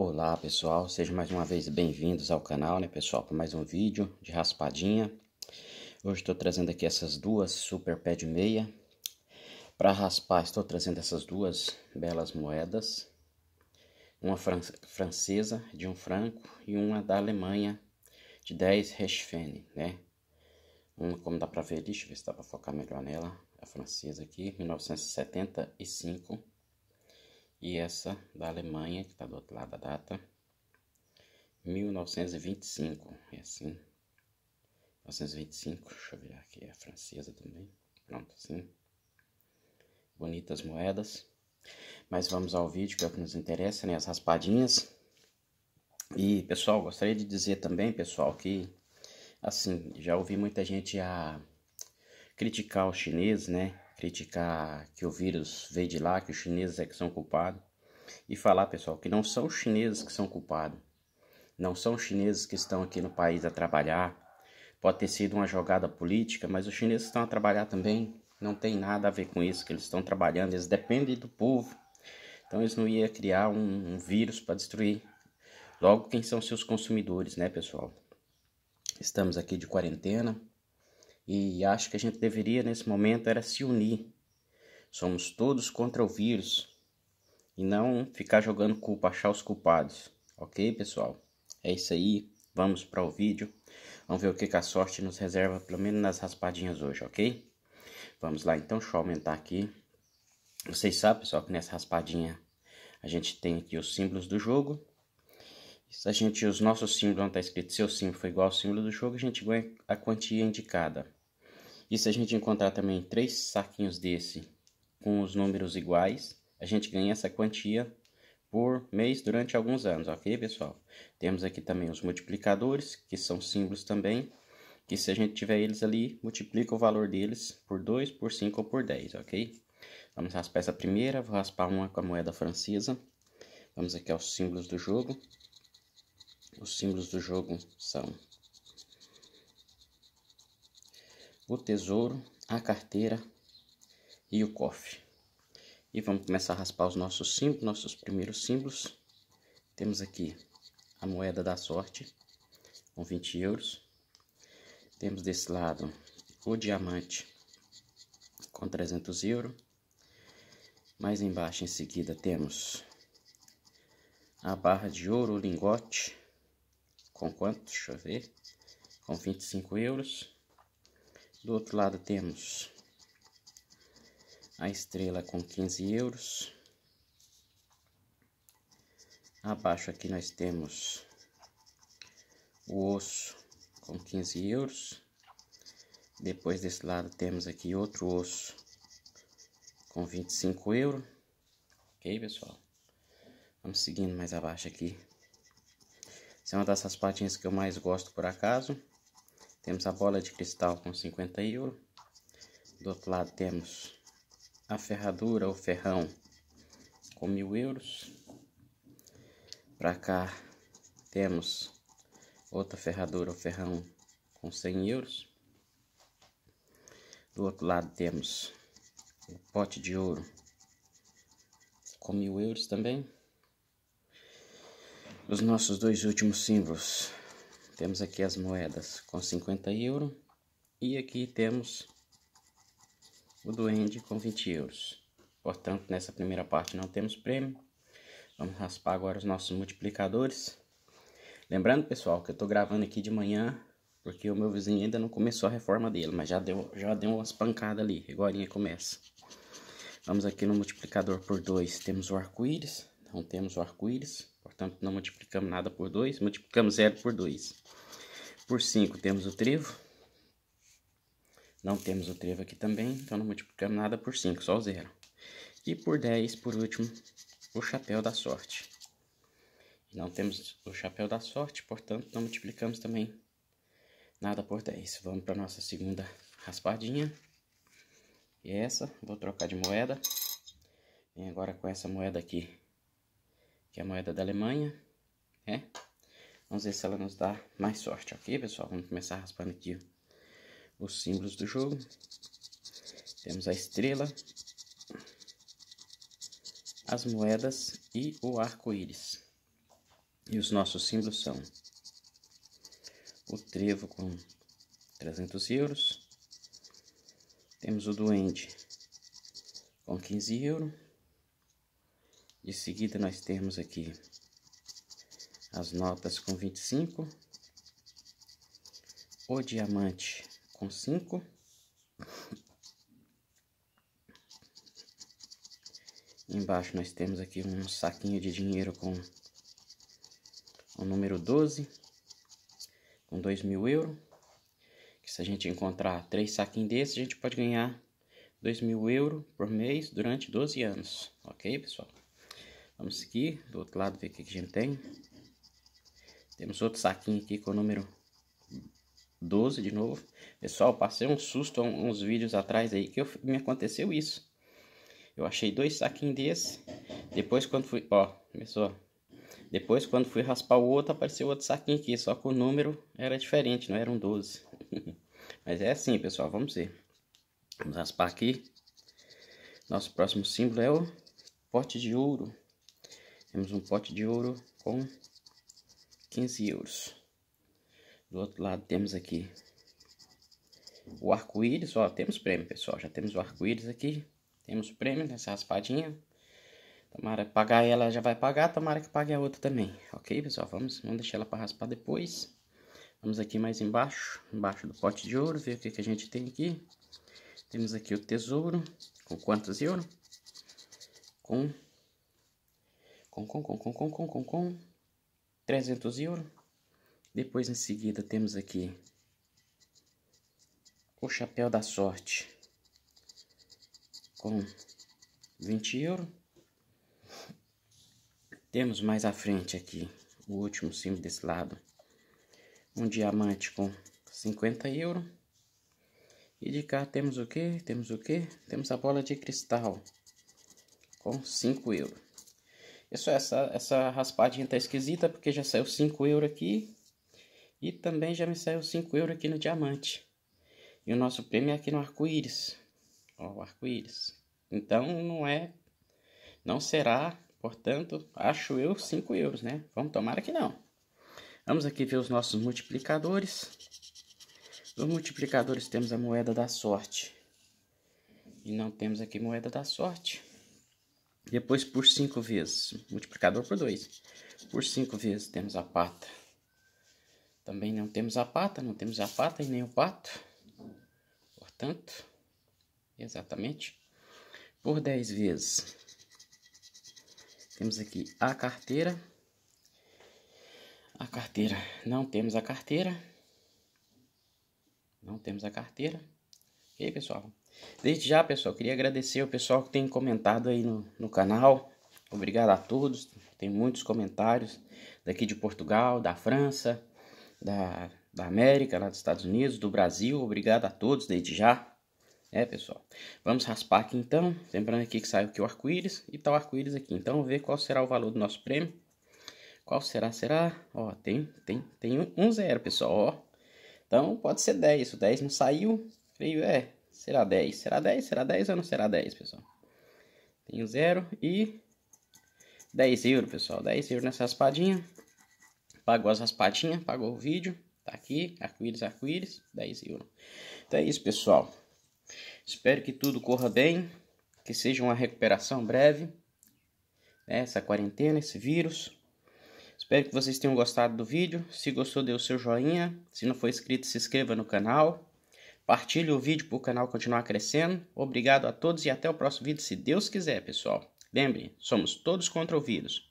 Olá pessoal, sejam mais uma vez bem-vindos ao canal, né pessoal, para mais um vídeo de raspadinha. Hoje estou trazendo aqui essas duas super pé de meia. Para raspar estou trazendo essas duas belas moedas. Uma fran francesa de um franco e uma da Alemanha de 10 Reichsfene, né? Uma como dá para ver, deixa eu ver se dá para focar melhor nela, a francesa aqui, 1975 e essa da Alemanha, que está do outro lado da data, 1925, é assim, 1925, deixa eu virar aqui, é francesa também, pronto, assim, bonitas moedas, mas vamos ao vídeo que é o que nos interessa, né, as raspadinhas, e pessoal, gostaria de dizer também, pessoal, que, assim, já ouvi muita gente a criticar os chineses, né, criticar que o vírus veio de lá, que os chineses é que são culpados, e falar, pessoal, que não são os chineses que são culpados, não são os chineses que estão aqui no país a trabalhar, pode ter sido uma jogada política, mas os chineses estão a trabalhar também, não tem nada a ver com isso, que eles estão trabalhando, eles dependem do povo, então eles não iam criar um, um vírus para destruir logo quem são seus consumidores, né, pessoal? Estamos aqui de quarentena, e acho que a gente deveria nesse momento era se unir. Somos todos contra o vírus e não ficar jogando culpa, achar os culpados. OK, pessoal? É isso aí. Vamos para o vídeo. Vamos ver o que, que a sorte nos reserva, pelo menos nas raspadinhas hoje, ok? Vamos lá, então, deixa eu aumentar aqui. Vocês sabem, pessoal, que nessa raspadinha a gente tem aqui os símbolos do jogo. Se a gente, os nossos símbolos não está escrito, seu símbolo foi igual ao símbolo do jogo, a gente ganha a quantia indicada. E se a gente encontrar também três saquinhos desse com os números iguais, a gente ganha essa quantia por mês durante alguns anos, ok, pessoal? Temos aqui também os multiplicadores, que são símbolos também, que se a gente tiver eles ali, multiplica o valor deles por 2, por 5 ou por 10, ok? Vamos raspar essa primeira, vou raspar uma com a moeda francesa. Vamos aqui aos símbolos do jogo. Os símbolos do jogo são o tesouro, a carteira e o cofre. E vamos começar a raspar os nossos símbolos, nossos primeiros símbolos. Temos aqui a moeda da sorte, com 20 euros. Temos desse lado o diamante, com 300 euros. Mais embaixo, em seguida, temos a barra de ouro, o lingote, com quanto? Deixa eu ver. Com 25 euros. Do outro lado temos a estrela com 15 euros. Abaixo aqui nós temos o osso com 15 euros. Depois desse lado temos aqui outro osso com 25 euros. Ok, pessoal? Vamos seguindo mais abaixo aqui. Essa é uma dessas patinhas que eu mais gosto por acaso. Temos a bola de cristal com 50 euros Do outro lado temos a ferradura ou ferrão com mil euros. Para cá temos outra ferradura ou ferrão com 100 euros. Do outro lado temos o pote de ouro com mil euros também. Os nossos dois últimos símbolos temos aqui as moedas com 50 euros. E aqui temos o Duende com 20 euros. Portanto, nessa primeira parte não temos prêmio. Vamos raspar agora os nossos multiplicadores. Lembrando, pessoal, que eu estou gravando aqui de manhã, porque o meu vizinho ainda não começou a reforma dele, mas já deu, já deu umas pancadas ali, agora começa. Vamos aqui no multiplicador por 2, temos o arco-íris, não temos o arco-íris. Portanto, não multiplicamos nada por 2, multiplicamos 0 por 2. Por 5 temos o trevo. Não temos o trevo aqui também, então não multiplicamos nada por 5, só o 0. E por 10, por último, o chapéu da sorte. Não temos o chapéu da sorte, portanto, não multiplicamos também nada por 10. Vamos para a nossa segunda raspadinha. E essa, vou trocar de moeda. Vem agora com essa moeda aqui que é a moeda da Alemanha, né? Vamos ver se ela nos dá mais sorte, ok, pessoal? Vamos começar raspando aqui os símbolos do jogo. Temos a estrela, as moedas e o arco-íris. E os nossos símbolos são o trevo com 300 euros, temos o duende com 15 euros, de seguida, nós temos aqui as notas com 25, o diamante com 5, embaixo nós temos aqui um saquinho de dinheiro com o número 12, com 2 mil euros, que se a gente encontrar três saquinhos desses, a gente pode ganhar 2 mil euros por mês durante 12 anos, ok pessoal? Vamos seguir do outro lado, ver o que, a gente tem. Temos outro saquinho aqui com o número 12 de novo. Pessoal, passei um susto uns vídeos atrás aí que eu, me aconteceu isso. Eu achei dois saquinhos desse. Depois quando fui, ó, começou. Depois quando fui raspar o outro, apareceu outro saquinho aqui, só que o número era diferente, não era um 12. Mas é assim, pessoal, vamos ver. Vamos raspar aqui. Nosso próximo símbolo é o pote de ouro. Temos um pote de ouro com 15 euros. Do outro lado temos aqui o arco-íris, ó, temos prêmio, pessoal, já temos o arco-íris aqui, temos prêmio nessa raspadinha. Tomara que pagar ela já vai pagar, tomara que pague a outra também, ok, pessoal? Vamos, vamos deixar ela para raspar depois. Vamos aqui mais embaixo, embaixo do pote de ouro, ver o que, que a gente tem aqui. Temos aqui o tesouro, com quantos euros? Com com, com, com, com, com, com, com, com, 300 euros. Depois, em seguida, temos aqui o chapéu da sorte com 20 euros. Temos mais à frente aqui o último símbolo desse lado, um diamante com 50 euros. E de cá temos o que? Temos o que? Temos a bola de cristal com 5 euros. Isso, essa, essa raspadinha tá esquisita porque já saiu 5 euros aqui. E também já me saiu 5 euros aqui no diamante. E o nosso prêmio é aqui no arco-íris. Ó, o arco-íris. Então não é. Não será, portanto, acho eu 5 euros, né? Vamos tomar aqui não. Vamos aqui ver os nossos multiplicadores. Nos multiplicadores temos a moeda da sorte. E não temos aqui moeda da sorte. Depois, por 5 vezes, multiplicador por 2. Por 5 vezes, temos a pata. Também não temos a pata, não temos a pata e nem o pato. Portanto, exatamente. Por 10 vezes, temos aqui a carteira. A carteira, não temos a carteira. Não temos a carteira. E aí, pessoal? Desde já, pessoal, queria agradecer o pessoal que tem comentado aí no, no canal. Obrigado a todos. Tem muitos comentários daqui de Portugal, da França, da, da América, lá dos Estados Unidos, do Brasil. Obrigado a todos desde já. É, pessoal. Vamos raspar aqui então. Lembrando aqui que saiu aqui o arco-íris e tá o arco-íris aqui. Então, vamos ver qual será o valor do nosso prêmio. Qual será? Será? Ó, tem, tem, tem um, um zero, pessoal. Ó. Então, pode ser 10. O 10 não saiu. Creio é. Será 10. Será 10? Será 10 ou não será 10, pessoal? Tenho 0 e 10 euros, pessoal. 10 euros nessa raspadinha. Pagou as raspadinhas, pagou o vídeo. Tá aqui, arco-íris, arco-íris, 10 euros. Então é isso, pessoal. Espero que tudo corra bem, que seja uma recuperação breve, né? essa quarentena, esse vírus. Espero que vocês tenham gostado do vídeo. Se gostou, dê o seu joinha. Se não for inscrito, se inscreva no canal. Partilhe o vídeo para o canal continuar crescendo. Obrigado a todos e até o próximo vídeo, se Deus quiser, pessoal. Lembre, somos todos contra o vírus.